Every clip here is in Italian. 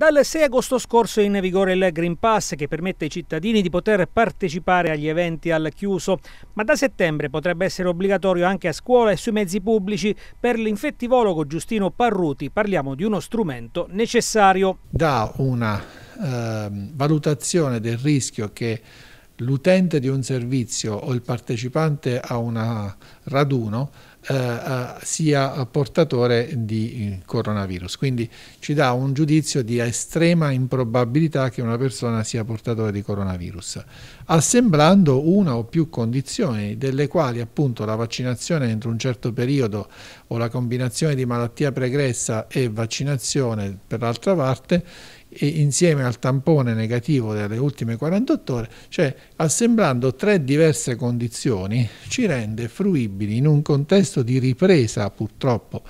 Dal 6 agosto scorso è in vigore il Green Pass che permette ai cittadini di poter partecipare agli eventi al chiuso, ma da settembre potrebbe essere obbligatorio anche a scuola e sui mezzi pubblici. Per l'infettivologo Giustino Parruti parliamo di uno strumento necessario. Da una eh, valutazione del rischio che l'utente di un servizio o il partecipante a un raduno eh, eh, sia portatore di eh, coronavirus. Quindi ci dà un giudizio di estrema improbabilità che una persona sia portatore di coronavirus, assemblando una o più condizioni delle quali appunto la vaccinazione entro un certo periodo o la combinazione di malattia pregressa e vaccinazione per l'altra parte insieme al tampone negativo delle ultime 48 ore, cioè assemblando tre diverse condizioni, ci rende fruibili in un contesto di ripresa purtroppo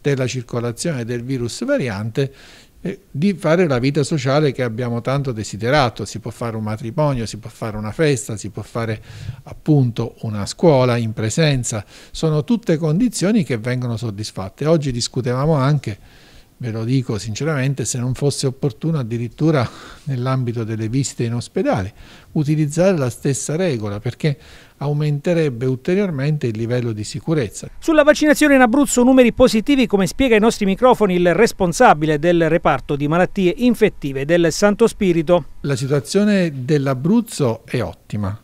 della circolazione del virus variante eh, di fare la vita sociale che abbiamo tanto desiderato, si può fare un matrimonio, si può fare una festa, si può fare appunto una scuola in presenza, sono tutte condizioni che vengono soddisfatte. Oggi discutevamo anche ve lo dico sinceramente, se non fosse opportuno addirittura nell'ambito delle visite in ospedale, utilizzare la stessa regola perché aumenterebbe ulteriormente il livello di sicurezza. Sulla vaccinazione in Abruzzo numeri positivi come spiega ai nostri microfoni il responsabile del reparto di malattie infettive del Santo Spirito. La situazione dell'Abruzzo è ottima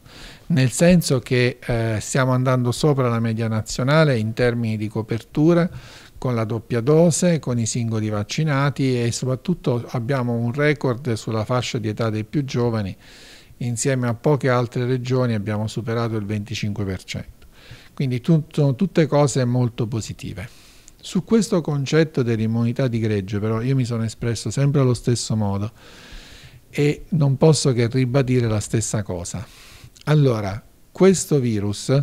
nel senso che eh, stiamo andando sopra la media nazionale in termini di copertura con la doppia dose, con i singoli vaccinati e soprattutto abbiamo un record sulla fascia di età dei più giovani insieme a poche altre regioni abbiamo superato il 25%. Quindi tut sono tutte cose molto positive. Su questo concetto dell'immunità di gregge però io mi sono espresso sempre allo stesso modo e non posso che ribadire la stessa cosa. Allora, questo virus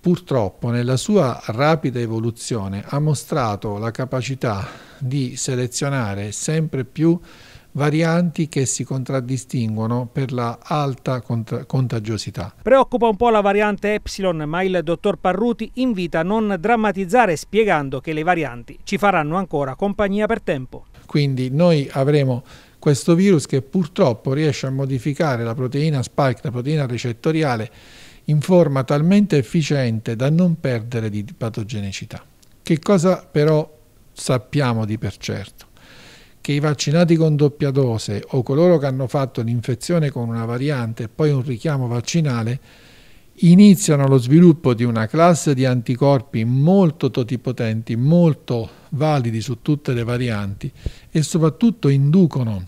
purtroppo nella sua rapida evoluzione ha mostrato la capacità di selezionare sempre più varianti che si contraddistinguono per la alta cont contagiosità. Preoccupa un po' la variante Epsilon, ma il dottor Parruti invita a non drammatizzare spiegando che le varianti ci faranno ancora compagnia per tempo. Quindi noi avremo questo virus che purtroppo riesce a modificare la proteina spike, la proteina recettoriale, in forma talmente efficiente da non perdere di patogenicità. Che cosa però sappiamo di per certo? che i vaccinati con doppia dose o coloro che hanno fatto l'infezione con una variante e poi un richiamo vaccinale iniziano lo sviluppo di una classe di anticorpi molto totipotenti, molto validi su tutte le varianti e soprattutto inducono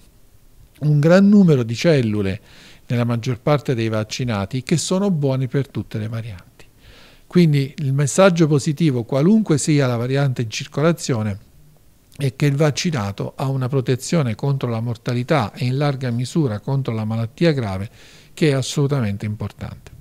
un gran numero di cellule nella maggior parte dei vaccinati che sono buoni per tutte le varianti. Quindi il messaggio positivo, qualunque sia la variante in circolazione, è che il vaccinato ha una protezione contro la mortalità e in larga misura contro la malattia grave che è assolutamente importante.